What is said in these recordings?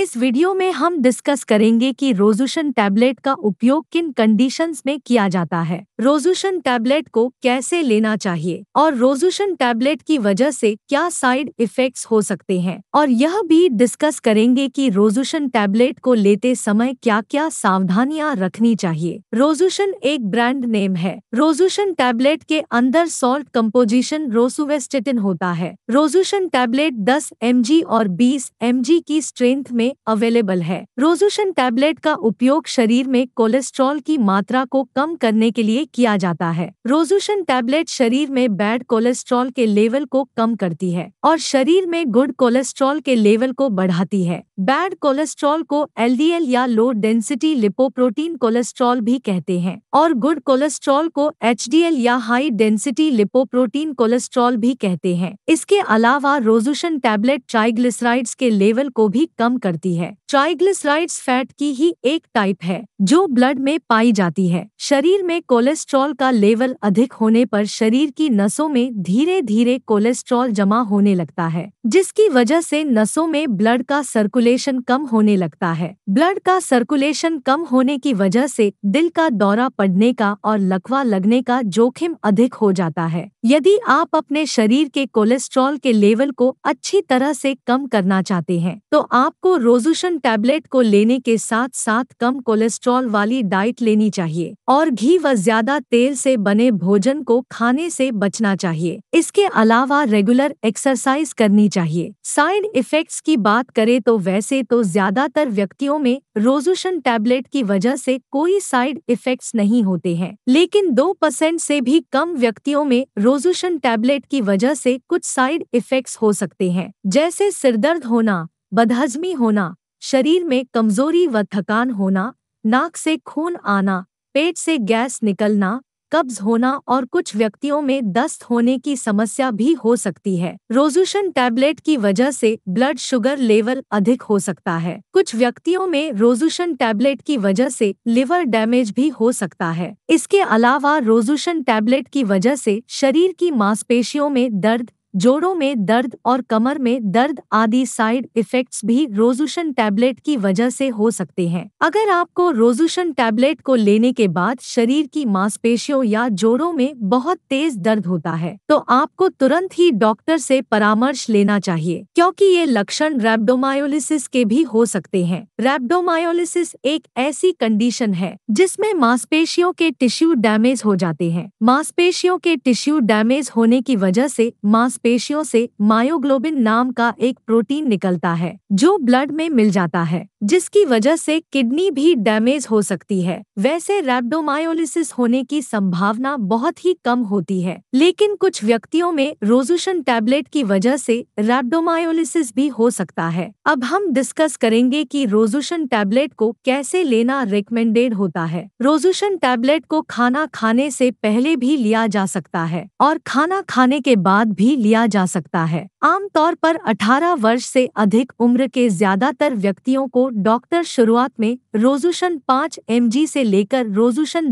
इस वीडियो में हम डिस्कस करेंगे कि रोजुशन टैबलेट का उपयोग किन कंडीशंस में किया जाता है रोजुशन टैबलेट को कैसे लेना चाहिए और रोजुशन टैबलेट की वजह से क्या साइड इफेक्ट्स हो सकते हैं और यह भी डिस्कस करेंगे कि रोजुशन टैबलेट को लेते समय क्या क्या सावधानियां रखनी चाहिए रोजुशन एक ब्रांड नेम है रोजुशन टैबलेट के अंदर सॉल्ट कम्पोजिशन रोसुवेस्टेटिन होता है रोजुशन टैबलेट दस एम और बीस एम की स्ट्रेंथ में में अवेलेबल है रोजुशन टैबलेट का उपयोग शरीर में कोलेस्ट्रॉल की मात्रा को कम करने के लिए किया जाता है रोजुशन टैबलेट शरीर में बैड कोलेस्ट्रॉल के लेवल को कम करती है और शरीर में गुड कोलेस्ट्रॉल के लेवल को बढ़ाती है बैड कोलेस्ट्रॉल को एल या लो डेंसिटी लिपोप्रोटीन कोलेस्ट्रॉल भी कहते हैं और गुड कोलेस्ट्रॉल को एच या हाई डेंसिटी लिपोप्रोटीन कोलेस्ट्रॉल भी कहते हैं इसके अलावा रोजुशन टैबलेट ट्राइग्लिसराइड्स के लेवल को भी कम करती करती है ट्राइग्लिसराइड्स फैट की ही एक टाइप है जो ब्लड में पाई जाती है शरीर में कोलेस्ट्रॉल का लेवल अधिक होने पर शरीर की नसों में धीरे धीरे कोलेस्ट्रॉल जमा होने लगता है जिसकी वजह से नसों में ब्लड का सर्कुलेशन कम होने लगता है ब्लड का सर्कुलेशन कम होने की वजह से दिल का दौरा पड़ने का और लकवा लगने का जोखिम अधिक हो जाता है यदि आप अपने शरीर के कोलेस्ट्रॉल के लेवल को अच्छी तरह से कम करना चाहते हैं तो आपको रोजुशन टैबलेट को लेने के साथ साथ कम कोलेस्ट्रॉल वाली डाइट लेनी चाहिए और घी व ज्यादा तेल से बने भोजन को खाने से बचना चाहिए इसके अलावा रेगुलर एक्सरसाइज करनी चाहिए साइड इफेक्ट्स की बात करें तो वैसे तो ज्यादातर व्यक्तियों में रोजुशन टैबलेट की वजह से कोई साइड इफेक्ट्स नहीं होते हैं लेकिन दो परसेंट से भी कम व्यक्तियों में रोजुशन टैबलेट की वजह से कुछ साइड इफेक्ट्स हो सकते हैं जैसे सिरदर्द होना बदहजमी होना शरीर में कमजोरी व थकान होना नाक से खून आना पेट से गैस निकलना कब्ज होना और कुछ व्यक्तियों में दस्त होने की समस्या भी हो सकती है रोजूशन टैबलेट की वजह से ब्लड शुगर लेवल अधिक हो सकता है कुछ व्यक्तियों में रोजूशन टैबलेट की वजह से लिवर डैमेज भी हो सकता है इसके अलावा रोजूशन टैबलेट की वजह से शरीर की मांसपेशियों में दर्द जोड़ों में दर्द और कमर में दर्द आदि साइड इफेक्ट्स भी रोजुशन टैबलेट की वजह से हो सकते हैं अगर आपको रोजुशन टैबलेट को लेने के बाद शरीर की मांसपेशियों या जोड़ों में बहुत तेज दर्द होता है तो आपको तुरंत ही डॉक्टर से परामर्श लेना चाहिए क्योंकि ये लक्षण रेबडोमायोलिसिस के भी हो सकते हैं रेबडोमायोलिसिस एक ऐसी कंडीशन है जिसमे मांसपेशियों के टिश्यू डैमेज हो जाते हैं मांसपेशियों के टिश्यू डैमेज होने की वजह ऐसी मांस मांसपेशियों से मायोग्लोबिन नाम का एक प्रोटीन निकलता है जो ब्लड में मिल जाता है जिसकी वजह से किडनी भी डैमेज हो सकती है वैसे रैबडोमायोलिसिस होने की संभावना बहुत ही कम होती है लेकिन कुछ व्यक्तियों में रोजुशन टैबलेट की वजह से रैबडोमायोलिसिस भी हो सकता है अब हम डिस्कस करेंगे कि रोजूशन टैबलेट को कैसे लेना रिकमेंडेड होता है रोजुशन टैबलेट को खाना खाने से पहले भी लिया जा सकता है और खाना खाने के बाद भी लिया जा सकता है आमतौर पर 18 वर्ष से अधिक उम्र के ज्यादातर व्यक्तियों को डॉक्टर शुरुआत में रोजुशन 5 एम से लेकर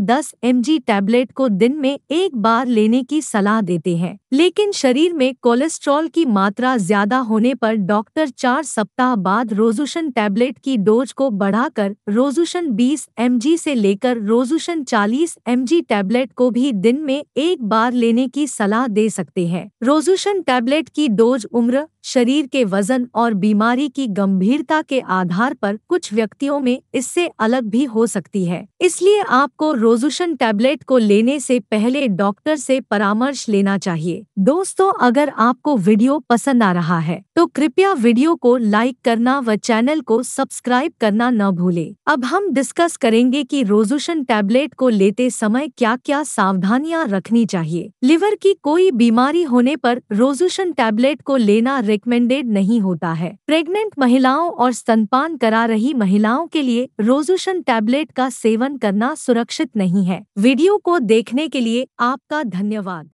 दस 10 जी टैबलेट को दिन में एक बार लेने की सलाह देते हैं लेकिन शरीर में कोलेस्ट्रॉल की मात्रा ज्यादा होने पर डॉक्टर चार सप्ताह बाद रोजुशन टैबलेट की डोज को बढ़ाकर रोजुशन 20 एम से लेकर रोजुशन 40 एम टैबलेट को भी दिन में एक बार लेने की सलाह दे सकते हैं रोजुशन टैबलेट की डोज उम्र शरीर के वजन और बीमारी की गंभीरता के आधार पर पर कुछ व्यक्तियों में इससे अलग भी हो सकती है इसलिए आपको रोजुशन टैबलेट को लेने से पहले डॉक्टर से परामर्श लेना चाहिए दोस्तों अगर आपको वीडियो पसंद आ रहा है तो कृपया वीडियो को लाइक करना व चैनल को सब्सक्राइब करना न भूले अब हम डिस्कस करेंगे की रोजुशन टैबलेट को लेते समय क्या क्या सावधानियाँ रखनी चाहिए लिवर की कोई बीमारी होने पर रोजुशन टैबलेट को लेना रिकमेंडेड नहीं होता है प्रेग्नेंट महिलाओं और स्तनपान करा करा रही महिलाओं के लिए रोजुशन टैबलेट का सेवन करना सुरक्षित नहीं है वीडियो को देखने के लिए आपका धन्यवाद